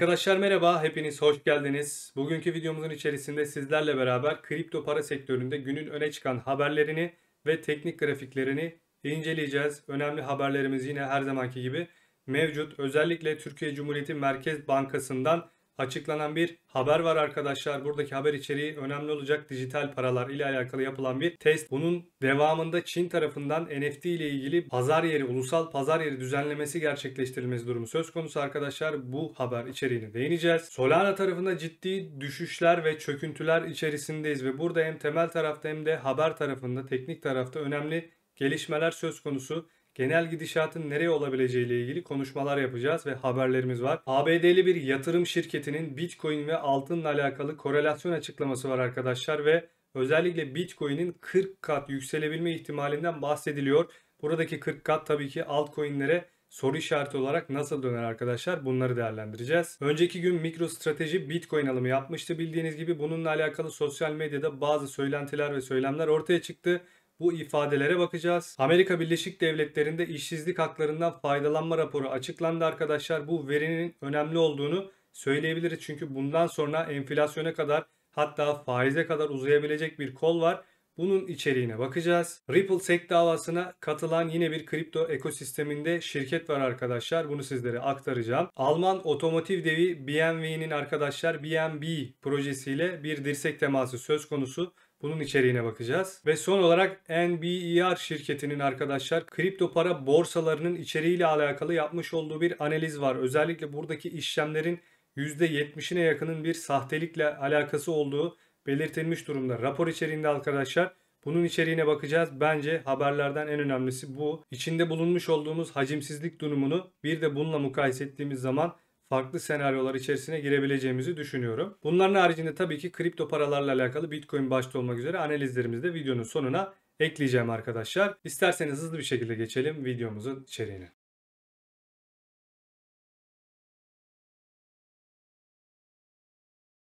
Arkadaşlar merhaba, hepiniz hoş geldiniz. Bugünkü videomuzun içerisinde sizlerle beraber kripto para sektöründe günün öne çıkan haberlerini ve teknik grafiklerini inceleyeceğiz. Önemli haberlerimiz yine her zamanki gibi mevcut. Özellikle Türkiye Cumhuriyeti Merkez Bankası'ndan açıklanan bir haber var arkadaşlar. Buradaki haber içeriği önemli olacak. Dijital paralar ile alakalı yapılan bir test. Bunun devamında Çin tarafından NFT ile ilgili pazar yeri, ulusal pazar yeri düzenlemesi gerçekleştirilmesi durumu söz konusu arkadaşlar. Bu haber içeriğini değineceğiz. Solana tarafında ciddi düşüşler ve çöküntüler içerisindeyiz ve burada hem temel tarafta hem de haber tarafında, teknik tarafta önemli gelişmeler söz konusu genel gidişatın nereye olabileceği ile ilgili konuşmalar yapacağız ve haberlerimiz var. ABD'li bir yatırım şirketinin Bitcoin ve altınla alakalı korelasyon açıklaması var arkadaşlar ve özellikle Bitcoin'in 40 kat yükselebilme ihtimalinden bahsediliyor. Buradaki 40 kat tabii ki altcoin'lere soru işareti olarak nasıl döner arkadaşlar bunları değerlendireceğiz. Önceki gün mikro strateji Bitcoin alımı yapmıştı bildiğiniz gibi bununla alakalı sosyal medyada bazı söylentiler ve söylemler ortaya çıktı bu ifadelere bakacağız. Amerika Birleşik Devletleri'nde işsizlik haklarından faydalanma raporu açıklandı arkadaşlar. Bu verinin önemli olduğunu söyleyebiliriz. Çünkü bundan sonra enflasyona kadar hatta faize kadar uzayabilecek bir kol var. Bunun içeriğine bakacağız. Ripple RippleSec davasına katılan yine bir kripto ekosisteminde şirket var arkadaşlar. Bunu sizlere aktaracağım. Alman otomotiv devi BMW'nin arkadaşlar BMB projesiyle bir dirsek teması söz konusu. Bunun içeriğine bakacağız. Ve son olarak NBER şirketinin arkadaşlar kripto para borsalarının içeriğiyle alakalı yapmış olduğu bir analiz var. Özellikle buradaki işlemlerin %70'ine yakının bir sahtelikle alakası olduğu belirtilmiş durumda. Rapor içeriğinde arkadaşlar bunun içeriğine bakacağız. Bence haberlerden en önemlisi bu. İçinde bulunmuş olduğumuz hacimsizlik durumunu bir de bununla mukayese ettiğimiz zaman farklı senaryolar içerisine girebileceğimizi düşünüyorum. Bunların haricinde tabii ki kripto paralarla alakalı Bitcoin başta olmak üzere analizlerimizi de videonun sonuna ekleyeceğim arkadaşlar. İsterseniz hızlı bir şekilde geçelim videomuzun içeriğine.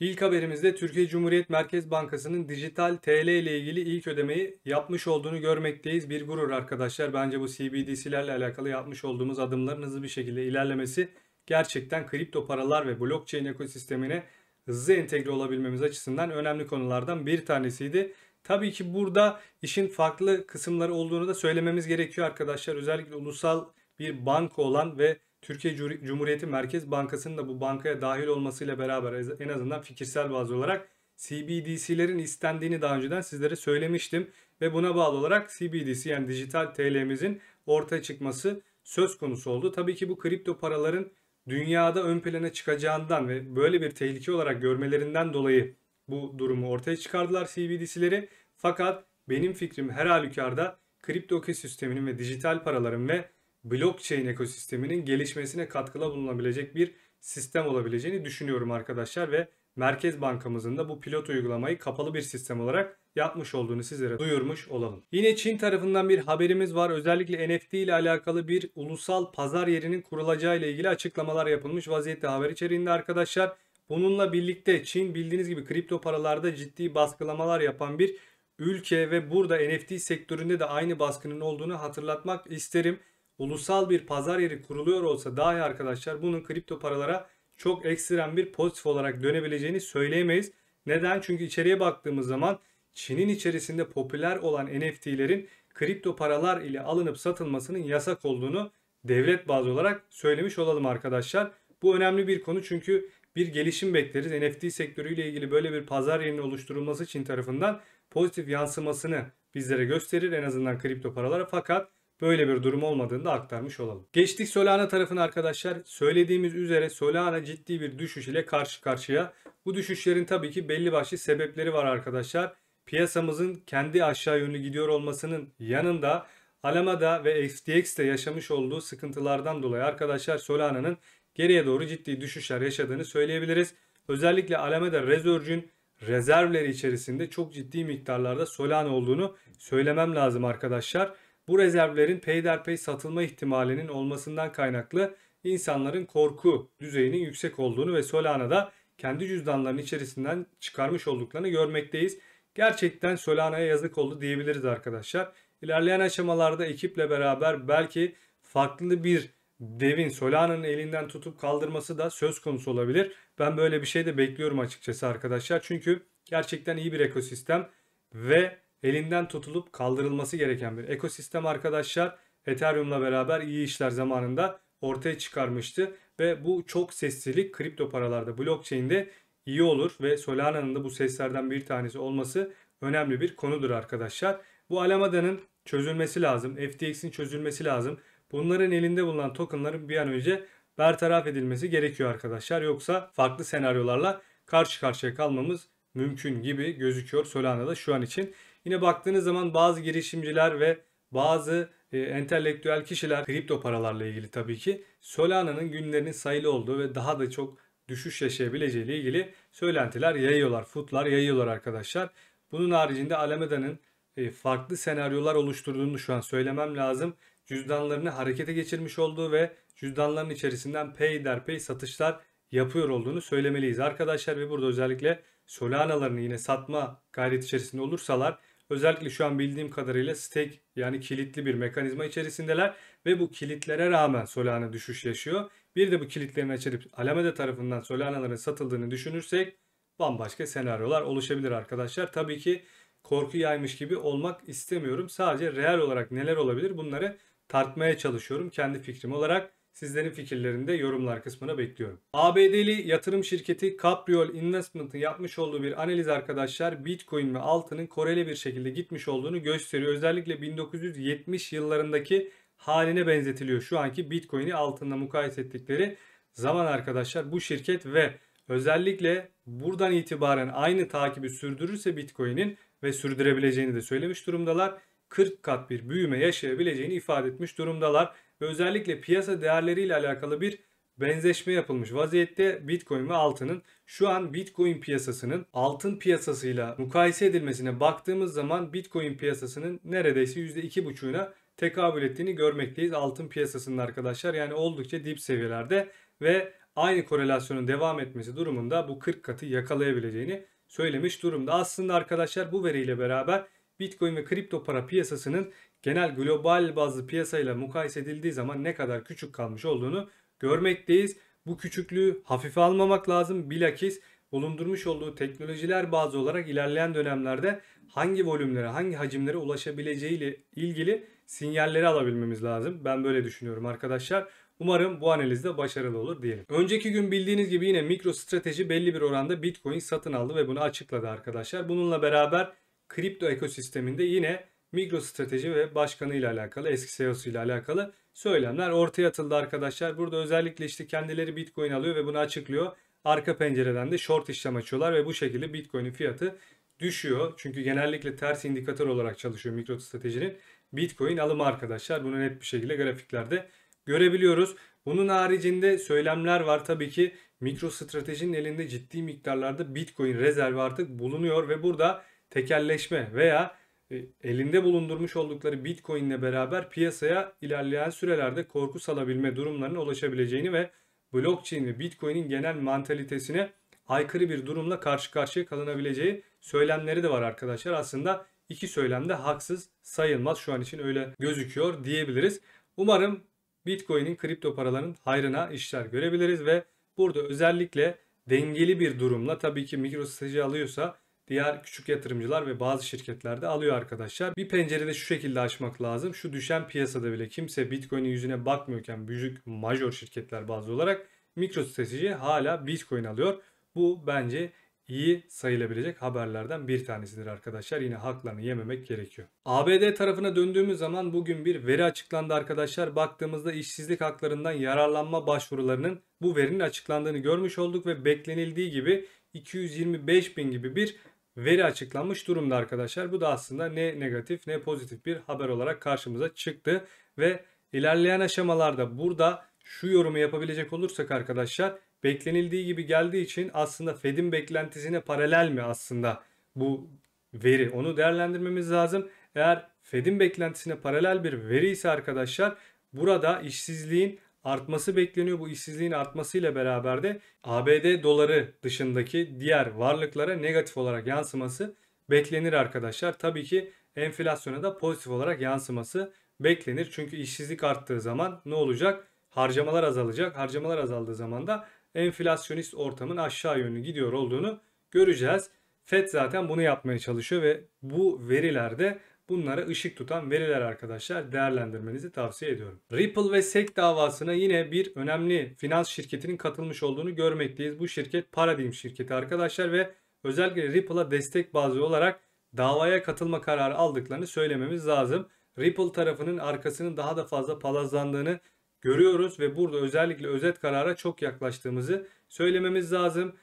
İlk haberimizde Türkiye Cumhuriyet Merkez Bankası'nın dijital TL ile ilgili ilk ödemeyi yapmış olduğunu görmekteyiz. Bir gurur arkadaşlar. Bence bu CBDC'lerle alakalı yapmış olduğumuz adımların hızlı bir şekilde ilerlemesi gerçekten kripto paralar ve blockchain ekosistemine hızlı entegre olabilmemiz açısından önemli konulardan bir tanesiydi. Tabii ki burada işin farklı kısımları olduğunu da söylememiz gerekiyor arkadaşlar. Özellikle ulusal bir banka olan ve Türkiye Cumhuriyeti Merkez Bankası'nın da bu bankaya dahil olmasıyla beraber en azından fikirsel bazı olarak CBDC'lerin istendiğini daha önceden sizlere söylemiştim ve buna bağlı olarak CBDC yani dijital TL'mizin ortaya çıkması söz konusu oldu. Tabii ki bu kripto paraların dünyada ön plana çıkacağından ve böyle bir tehlike olarak görmelerinden dolayı bu durumu ortaya çıkardılar CBDC'leri. Fakat benim fikrim her halükarda kripto ekosisteminin ve dijital paraların ve blockchain ekosisteminin gelişmesine katkıda bulunabilecek bir sistem olabileceğini düşünüyorum arkadaşlar ve Merkez Bankamızın da bu pilot uygulamayı kapalı bir sistem olarak yapmış olduğunu sizlere duyurmuş olalım. Yine Çin tarafından bir haberimiz var. Özellikle NFT ile alakalı bir ulusal pazar yerinin kurulacağı ile ilgili açıklamalar yapılmış vaziyette haber içeriğinde arkadaşlar. Bununla birlikte Çin bildiğiniz gibi kripto paralarda ciddi baskılamalar yapan bir ülke ve burada NFT sektöründe de aynı baskının olduğunu hatırlatmak isterim ulusal bir pazar yeri kuruluyor olsa dahi arkadaşlar bunun kripto paralara çok ekstrem bir pozitif olarak dönebileceğini söyleyemeyiz. Neden? Çünkü içeriye baktığımız zaman Çin'in içerisinde popüler olan NFT'lerin kripto paralar ile alınıp satılmasının yasak olduğunu devlet bazı olarak söylemiş olalım arkadaşlar. Bu önemli bir konu çünkü bir gelişim bekleriz. NFT sektörüyle ilgili böyle bir pazar yerinin oluşturulması Çin tarafından pozitif yansımasını bizlere gösterir en azından kripto paralara. Fakat böyle bir durum olmadığını da aktarmış olalım. Geçtik Solana tarafına arkadaşlar. Söylediğimiz üzere Solana ciddi bir düşüş ile karşı karşıya. Bu düşüşlerin tabii ki belli başlı sebepleri var arkadaşlar. Piyasamızın kendi aşağı yönlü gidiyor olmasının yanında Alameda ve FTX'te yaşamış olduğu sıkıntılardan dolayı arkadaşlar Solana'nın geriye doğru ciddi düşüşler yaşadığını söyleyebiliriz. Özellikle Alameda Research'ün rezervleri içerisinde çok ciddi miktarlarda Solana olduğunu söylemem lazım arkadaşlar bu rezervlerin peyderpey satılma ihtimalinin olmasından kaynaklı insanların korku düzeyinin yüksek olduğunu ve Solana'da kendi cüzdanlarının içerisinden çıkarmış olduklarını görmekteyiz. Gerçekten Solana'ya yazık oldu diyebiliriz arkadaşlar. İlerleyen aşamalarda ekiple beraber belki farklı bir devin Solana'nın elinden tutup kaldırması da söz konusu olabilir. Ben böyle bir şey de bekliyorum açıkçası arkadaşlar. Çünkü gerçekten iyi bir ekosistem ve elinden tutulup kaldırılması gereken bir ekosistem arkadaşlar. Ethereum'la beraber iyi işler zamanında ortaya çıkarmıştı ve bu çok seslilik kripto paralarda blockchain'de iyi olur ve Solana'nın da bu seslerden bir tanesi olması önemli bir konudur arkadaşlar. Bu alameda'nın çözülmesi lazım. FTX'in çözülmesi lazım. Bunların elinde bulunan tokenların bir an önce bertaraf edilmesi gerekiyor arkadaşlar. Yoksa farklı senaryolarla karşı karşıya kalmamız mümkün gibi gözüküyor Solana'da şu an için. Yine baktığınız zaman bazı girişimciler ve bazı e, entelektüel kişiler kripto paralarla ilgili tabii ki Solana'nın günlerinin sayılı olduğu ve daha da çok düşüş yaşayabileceği ile ilgili söylentiler yayıyorlar. Futlar yayıyorlar arkadaşlar. Bunun haricinde Alameda'nın e, farklı senaryolar oluşturduğunu şu an söylemem lazım. Cüzdanlarını harekete geçirmiş olduğu ve cüzdanların içerisinden pay derpey satışlar yapıyor olduğunu söylemeliyiz arkadaşlar ve burada özellikle Solana'larını yine satma gayret içerisinde olursalar Özellikle şu an bildiğim kadarıyla stake yani kilitli bir mekanizma içerisindeler ve bu kilitlere rağmen Solana düşüş yaşıyor. Bir de bu kilitlerin açılıp Alameda tarafından Solana'ların satıldığını düşünürsek bambaşka senaryolar oluşabilir arkadaşlar. Tabii ki korku yaymış gibi olmak istemiyorum. Sadece reel olarak neler olabilir bunları tartmaya çalışıyorum kendi fikrim olarak. Sizlerin fikirlerini de yorumlar kısmına bekliyorum. ABD'li yatırım şirketi Capriol Investment'ın yapmış olduğu bir analiz arkadaşlar Bitcoin ve altının koreli bir şekilde gitmiş olduğunu gösteriyor. Özellikle 1970 yıllarındaki haline benzetiliyor. Şu anki Bitcoin'i altınla mukayese ettikleri zaman arkadaşlar bu şirket ve özellikle buradan itibaren aynı takibi sürdürürse Bitcoin'in ve sürdürebileceğini de söylemiş durumdalar. 40 kat bir büyüme yaşayabileceğini ifade etmiş durumdalar ve özellikle piyasa değerleriyle alakalı bir benzeşme yapılmış vaziyette Bitcoin ve altının şu an Bitcoin piyasasının altın piyasasıyla mukayese edilmesine baktığımız zaman Bitcoin piyasasının neredeyse %2,5'una tekabül ettiğini görmekteyiz altın piyasasının arkadaşlar. Yani oldukça dip seviyelerde ve aynı korelasyonun devam etmesi durumunda bu 40 katı yakalayabileceğini söylemiş durumda. Aslında arkadaşlar bu veriyle beraber Bitcoin ve kripto para piyasasının genel global bazı piyasayla mukayese edildiği zaman ne kadar küçük kalmış olduğunu görmekteyiz. Bu küçüklüğü hafife almamak lazım. Bilakis bulundurmuş olduğu teknolojiler bazı olarak ilerleyen dönemlerde hangi volümlere, hangi hacimlere ulaşabileceği ile ilgili sinyalleri alabilmemiz lazım. Ben böyle düşünüyorum arkadaşlar. Umarım bu analizde başarılı olur diyelim. Önceki gün bildiğiniz gibi yine mikro strateji belli bir oranda Bitcoin satın aldı ve bunu açıkladı arkadaşlar. Bununla beraber kripto ekosisteminde yine Migros strateji ve başkanı ile alakalı, eski CEO'su ile alakalı söylemler ortaya atıldı arkadaşlar. Burada özellikle işte kendileri Bitcoin alıyor ve bunu açıklıyor. Arka pencereden de short işlem açıyorlar ve bu şekilde Bitcoin'in fiyatı düşüyor. Çünkü genellikle ters indikatör olarak çalışıyor mikro stratejinin. Bitcoin alımı arkadaşlar. Bunu net bir şekilde grafiklerde görebiliyoruz. Bunun haricinde söylemler var tabii ki. Mikro stratejinin elinde ciddi miktarlarda Bitcoin rezervi artık bulunuyor ve burada tekelleşme veya e, elinde bulundurmuş oldukları Bitcoin ile beraber piyasaya ilerleyen sürelerde korku salabilme durumlarına ulaşabileceğini ve blockchain ve Bitcoin'in genel mantalitesine aykırı bir durumla karşı karşıya kalınabileceği söylemleri de var arkadaşlar. Aslında iki söylem de haksız sayılmaz şu an için öyle gözüküyor diyebiliriz. Umarım Bitcoin'in kripto paraların hayrına işler görebiliriz ve burada özellikle dengeli bir durumla tabii ki MicroStrategy alıyorsa diğer küçük yatırımcılar ve bazı şirketler de alıyor arkadaşlar. Bir pencerede şu şekilde açmak lazım. Şu düşen piyasada bile kimse Bitcoin'in yüzüne bakmıyorken büyük major şirketler bazı olarak MicroStrategy hala Bitcoin alıyor. Bu bence iyi sayılabilecek haberlerden bir tanesidir arkadaşlar. Yine haklarını yememek gerekiyor. ABD tarafına döndüğümüz zaman bugün bir veri açıklandı arkadaşlar. Baktığımızda işsizlik haklarından yararlanma başvurularının bu verinin açıklandığını görmüş olduk ve beklenildiği gibi 225 bin gibi bir veri açıklanmış durumda arkadaşlar. Bu da aslında ne negatif ne pozitif bir haber olarak karşımıza çıktı ve ilerleyen aşamalarda burada şu yorumu yapabilecek olursak arkadaşlar beklenildiği gibi geldiği için aslında Fed'in beklentisine paralel mi aslında bu veri onu değerlendirmemiz lazım. Eğer Fed'in beklentisine paralel bir veri ise arkadaşlar burada işsizliğin artması bekleniyor. Bu işsizliğin artmasıyla beraber de ABD doları dışındaki diğer varlıklara negatif olarak yansıması beklenir arkadaşlar. Tabii ki enflasyona da pozitif olarak yansıması beklenir. Çünkü işsizlik arttığı zaman ne olacak? Harcamalar azalacak. Harcamalar azaldığı zaman da enflasyonist ortamın aşağı yönlü gidiyor olduğunu göreceğiz. FED zaten bunu yapmaya çalışıyor ve bu verilerde Bunlara ışık tutan veriler arkadaşlar değerlendirmenizi tavsiye ediyorum. Ripple ve SEC davasına yine bir önemli finans şirketinin katılmış olduğunu görmekteyiz. Bu şirket Paradigm şirketi arkadaşlar ve özellikle Ripple'a destek bazlı olarak davaya katılma kararı aldıklarını söylememiz lazım. Ripple tarafının arkasının daha da fazla palazlandığını görüyoruz ve burada özellikle özet karara çok yaklaştığımızı söylememiz lazım.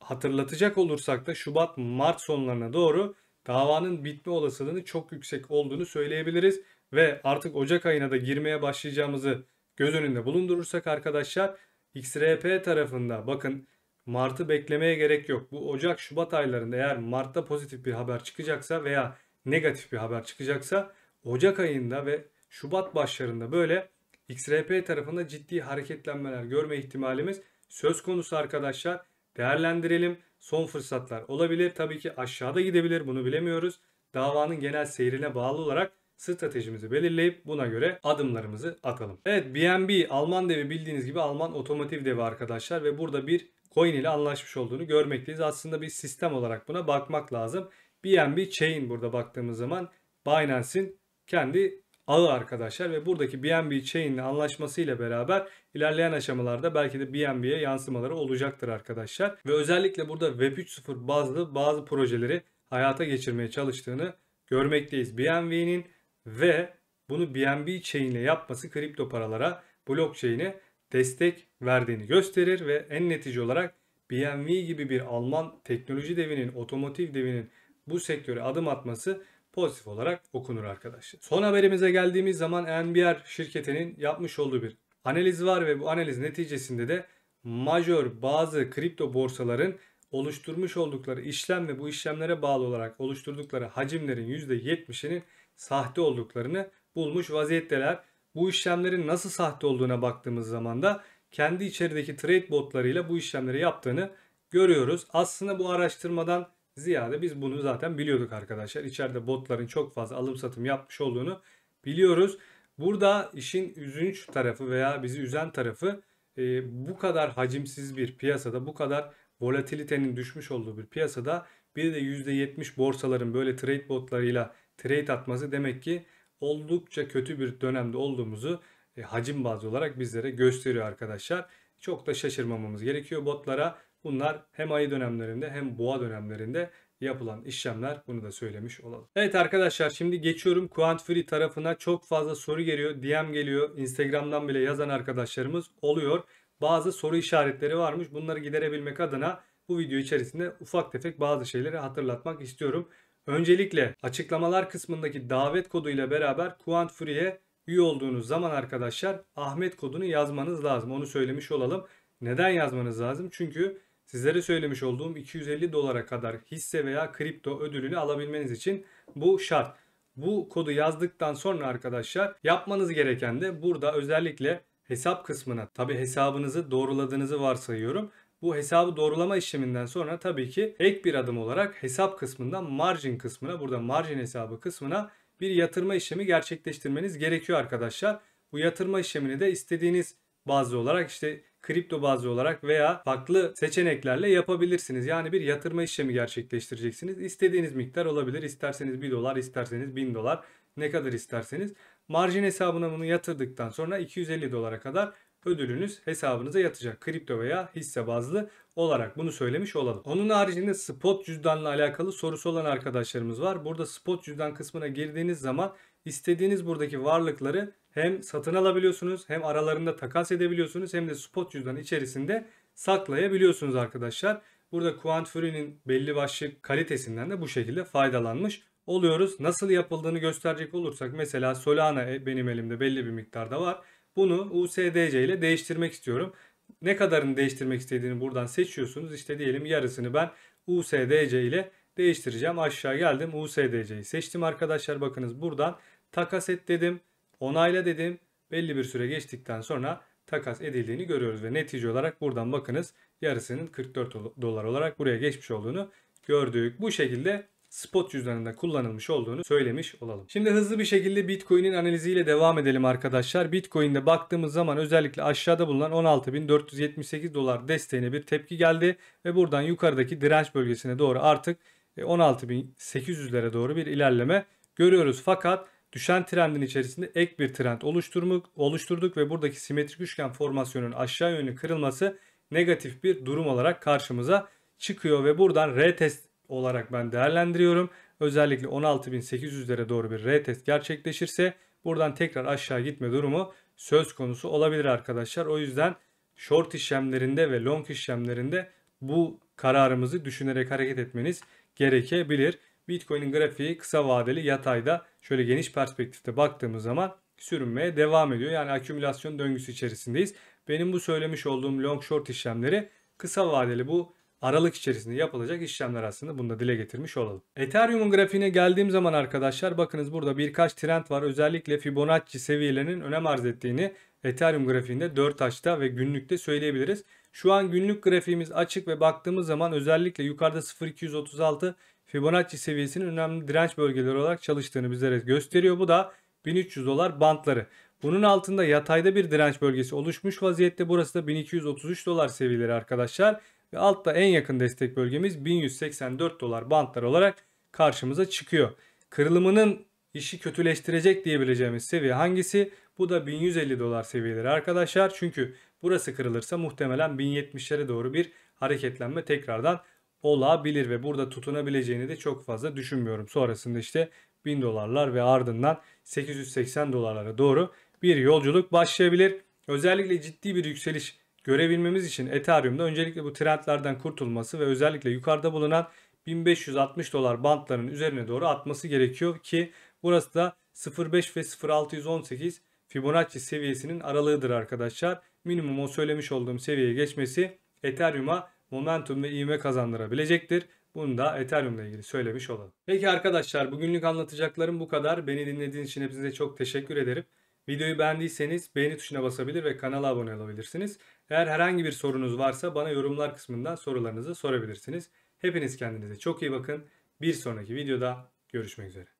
Hatırlatacak olursak da Şubat-Mart sonlarına doğru davanın bitme olasılığını çok yüksek olduğunu söyleyebiliriz ve artık Ocak ayına da girmeye başlayacağımızı göz önünde bulundurursak arkadaşlar XRP tarafında bakın Mart'ı beklemeye gerek yok. Bu Ocak Şubat aylarında eğer Mart'ta pozitif bir haber çıkacaksa veya negatif bir haber çıkacaksa Ocak ayında ve Şubat başlarında böyle XRP tarafında ciddi hareketlenmeler görme ihtimalimiz söz konusu arkadaşlar. Değerlendirelim son fırsatlar olabilir. Tabii ki aşağıda gidebilir bunu bilemiyoruz. Davanın genel seyrine bağlı olarak stratejimizi belirleyip buna göre adımlarımızı atalım. Evet BNB Alman devi bildiğiniz gibi Alman otomotiv devi arkadaşlar ve burada bir coin ile anlaşmış olduğunu görmekteyiz. Aslında bir sistem olarak buna bakmak lazım. BNB Chain burada baktığımız zaman Binance'in kendi ağı arkadaşlar ve buradaki BNB Chain'le anlaşmasıyla beraber ilerleyen aşamalarda belki de BNB'ye yansımaları olacaktır arkadaşlar. Ve özellikle burada Web 3.0 bazlı bazı projeleri hayata geçirmeye çalıştığını görmekteyiz. BNB'nin ve bunu BNB Chain ile yapması kripto paralara blockchain'e destek verdiğini gösterir ve en netice olarak BNB gibi bir Alman teknoloji devinin, otomotiv devinin bu sektöre adım atması pozitif olarak okunur arkadaşlar. Son haberimize geldiğimiz zaman NBR şirketinin yapmış olduğu bir analiz var ve bu analiz neticesinde de major bazı kripto borsaların oluşturmuş oldukları işlem ve bu işlemlere bağlı olarak oluşturdukları hacimlerin %70'inin sahte olduklarını bulmuş vaziyetteler. Bu işlemlerin nasıl sahte olduğuna baktığımız zaman da kendi içerideki trade botlarıyla bu işlemleri yaptığını görüyoruz. Aslında bu araştırmadan ziyade biz bunu zaten biliyorduk arkadaşlar. İçeride botların çok fazla alım satım yapmış olduğunu biliyoruz. Burada işin üzünç tarafı veya bizi üzen tarafı e, bu kadar hacimsiz bir piyasada, bu kadar volatilitenin düşmüş olduğu bir piyasada bir de %70 borsaların böyle trade botlarıyla trade atması demek ki oldukça kötü bir dönemde olduğumuzu e, hacim bazı olarak bizlere gösteriyor arkadaşlar. Çok da şaşırmamamız gerekiyor botlara. Bunlar hem ayı dönemlerinde hem boğa dönemlerinde yapılan işlemler bunu da söylemiş olalım. Evet arkadaşlar şimdi geçiyorum Quant Free tarafına çok fazla soru geliyor. DM geliyor. Instagram'dan bile yazan arkadaşlarımız oluyor. Bazı soru işaretleri varmış. Bunları giderebilmek adına bu video içerisinde ufak tefek bazı şeyleri hatırlatmak istiyorum. Öncelikle açıklamalar kısmındaki davet kodu ile beraber Quant Free'ye üye olduğunuz zaman arkadaşlar Ahmet kodunu yazmanız lazım. Onu söylemiş olalım. Neden yazmanız lazım? Çünkü Sizlere söylemiş olduğum 250 dolara kadar hisse veya kripto ödülünü alabilmeniz için bu şart. Bu kodu yazdıktan sonra arkadaşlar yapmanız gereken de burada özellikle hesap kısmına tabi hesabınızı doğruladığınızı varsayıyorum. Bu hesabı doğrulama işleminden sonra tabii ki ek bir adım olarak hesap kısmından margin kısmına burada margin hesabı kısmına bir yatırma işlemi gerçekleştirmeniz gerekiyor arkadaşlar. Bu yatırma işlemini de istediğiniz bazı olarak işte kripto bazlı olarak veya farklı seçeneklerle yapabilirsiniz. Yani bir yatırma işlemi gerçekleştireceksiniz. İstediğiniz miktar olabilir. İsterseniz 1 dolar, isterseniz 1000 dolar ne kadar isterseniz. Marjin hesabına bunu yatırdıktan sonra 250 dolara kadar ödülünüz hesabınıza yatacak. Kripto veya hisse bazlı olarak bunu söylemiş olalım. Onun haricinde spot cüzdanla alakalı sorusu olan arkadaşlarımız var. Burada spot cüzdan kısmına girdiğiniz zaman istediğiniz buradaki varlıkları hem satın alabiliyorsunuz hem aralarında takas edebiliyorsunuz hem de spot cüzdan içerisinde saklayabiliyorsunuz arkadaşlar. Burada Quant Fury'nin belli başlı kalitesinden de bu şekilde faydalanmış oluyoruz. Nasıl yapıldığını gösterecek olursak mesela Solana benim elimde belli bir miktarda var. Bunu USDC ile değiştirmek istiyorum ne kadarını değiştirmek istediğini buradan seçiyorsunuz. İşte diyelim yarısını ben USDC ile değiştireceğim. Aşağı geldim USDC'yi seçtim arkadaşlar. Bakınız buradan takas et dedim. Onayla dedim. Belli bir süre geçtikten sonra takas edildiğini görüyoruz. Ve netice olarak buradan bakınız yarısının 44 dolar olarak buraya geçmiş olduğunu gördük. Bu şekilde spot cüzdanında kullanılmış olduğunu söylemiş olalım. Şimdi hızlı bir şekilde Bitcoin'in analiziyle devam edelim arkadaşlar. Bitcoin'de baktığımız zaman özellikle aşağıda bulunan 16.478 dolar desteğine bir tepki geldi ve buradan yukarıdaki direnç bölgesine doğru artık 16.800'lere e, doğru bir ilerleme görüyoruz. Fakat düşen trendin içerisinde ek bir trend oluşturmuk, oluşturduk ve buradaki simetrik üçgen formasyonun aşağı yönlü kırılması negatif bir durum olarak karşımıza çıkıyor ve buradan retest olarak ben değerlendiriyorum. Özellikle 16.800'lere doğru bir retest gerçekleşirse buradan tekrar aşağı gitme durumu söz konusu olabilir arkadaşlar. O yüzden short işlemlerinde ve long işlemlerinde bu kararımızı düşünerek hareket etmeniz gerekebilir. Bitcoin'in grafiği kısa vadeli yatayda şöyle geniş perspektifte baktığımız zaman sürünmeye devam ediyor. Yani akümülasyon döngüsü içerisindeyiz. Benim bu söylemiş olduğum long short işlemleri kısa vadeli bu Aralık içerisinde yapılacak işlemler aslında bunu da dile getirmiş olalım. Ethereum'un grafiğine geldiğim zaman arkadaşlar bakınız burada birkaç trend var. Özellikle Fibonacci seviyelerinin önem arz ettiğini Ethereum grafiğinde 4 açta ve günlükte söyleyebiliriz. Şu an günlük grafiğimiz açık ve baktığımız zaman özellikle yukarıda 0.236 Fibonacci seviyesinin önemli direnç bölgeleri olarak çalıştığını bizlere gösteriyor. Bu da 1300 dolar bantları. Bunun altında yatayda bir direnç bölgesi oluşmuş vaziyette. Burası da 1233 dolar seviyeleri arkadaşlar ve altta en yakın destek bölgemiz 1184 dolar bantlar olarak karşımıza çıkıyor. Kırılımının işi kötüleştirecek diyebileceğimiz seviye hangisi? Bu da 1150 dolar seviyeleri arkadaşlar. Çünkü burası kırılırsa muhtemelen 1070'lere doğru bir hareketlenme tekrardan olabilir ve burada tutunabileceğini de çok fazla düşünmüyorum. Sonrasında işte 1000 dolarlar ve ardından 880 dolarlara doğru bir yolculuk başlayabilir. Özellikle ciddi bir yükseliş görebilmemiz için Ethereum'da öncelikle bu trendlerden kurtulması ve özellikle yukarıda bulunan 1560 dolar bantlarının üzerine doğru atması gerekiyor ki burası da 0.5 ve 0.618 Fibonacci seviyesinin aralığıdır arkadaşlar. Minimum o söylemiş olduğum seviyeye geçmesi Ethereum'a momentum ve ivme kazandırabilecektir. Bunu da Ethereum ile ilgili söylemiş olalım. Peki arkadaşlar bugünlük anlatacaklarım bu kadar. Beni dinlediğiniz için hepinize çok teşekkür ederim. Videoyu beğendiyseniz beğeni tuşuna basabilir ve kanala abone olabilirsiniz. Eğer herhangi bir sorunuz varsa bana yorumlar kısmından sorularınızı sorabilirsiniz. Hepiniz kendinize çok iyi bakın. Bir sonraki videoda görüşmek üzere.